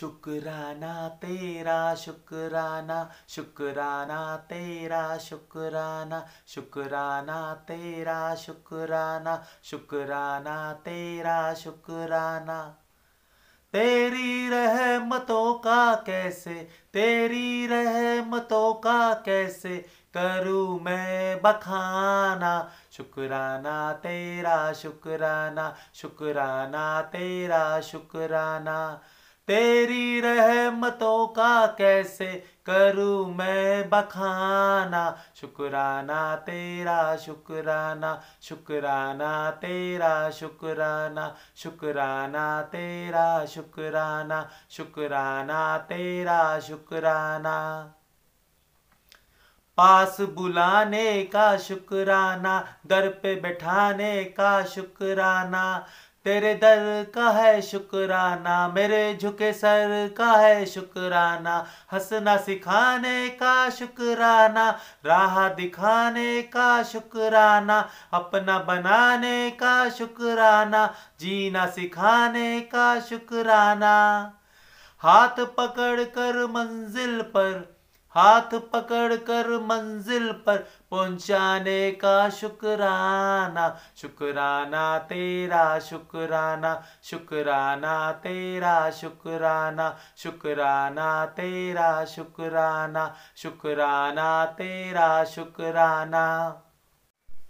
शुक्राना तेरा शुक्राना शुक्राना तेरा शुक्राना शुक्राना तेरा शुक्राना शुक्राना तेरा शुक्राना तेरी रहमतों का कैसे तेरी रहमतों का कैसे करूँ मैं बखाना शुक्राना तेरा शुक्राना शुक्राना तेरा शुक्राना तेरी रहमतों का कैसे करूँ मैं बखाना शुक्राना तेरा शुक्राना शुक्राना तेरा शुक्राना शुक्राना तेरा शुक्राना शुक्राना तेरा शुक्राना पास बुलाने का शुक्राना दर पे बैठाने का शुक्राना तेरे दर का है शुक्राना मेरे झुके सर का है शुक्राना हंसना सिखाने का शुक्राना राह दिखाने का शुक्राना अपना बनाने का शुक्राना जीना सिखाने का शुक्राना हाथ पकड़ कर मंजिल पर हाथ पकड़ कर मंजिल पर पहुंचाने का शुक्राना शुक्राना तेरा शुक्राना शुक्राना तेरा शुक्राना शुक्राना तेरा शुक्राना शुक्राना तेरा शुक्राना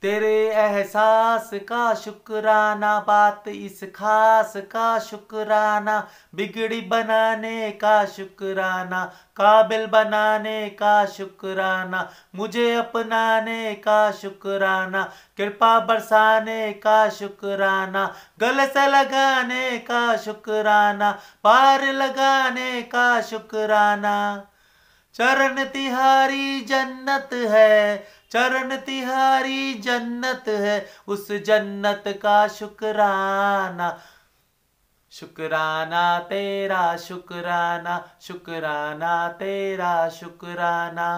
तेरे एहसास का शुक्राना बात इस खास का शुक्राना बिगड़ी बनाने का शुक्राना काबिल बनाने का शुक्राना मुझे अपनाने का शुक्राना कृपा बरसाने का शुक्राना गल से लगाने का शुक्राना पार लगाने का शुक्राना चरण तिहारी जन्नत है चरण तिहारी जन्नत है उस जन्नत का शुक्राना शुक्राना तेरा शुक्राना शुक्राना तेरा शुक्राना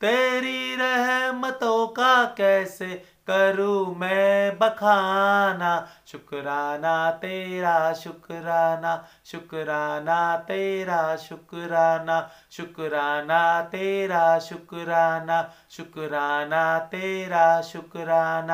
तेरी रहमतों का कैसे करूँ मैं बखाना शुक्राना तेरा शुक्राना शुक्राना तेरा शुक्राना शुक्राना तेरा शुक्राना शुक्राना तेरा शुक्राना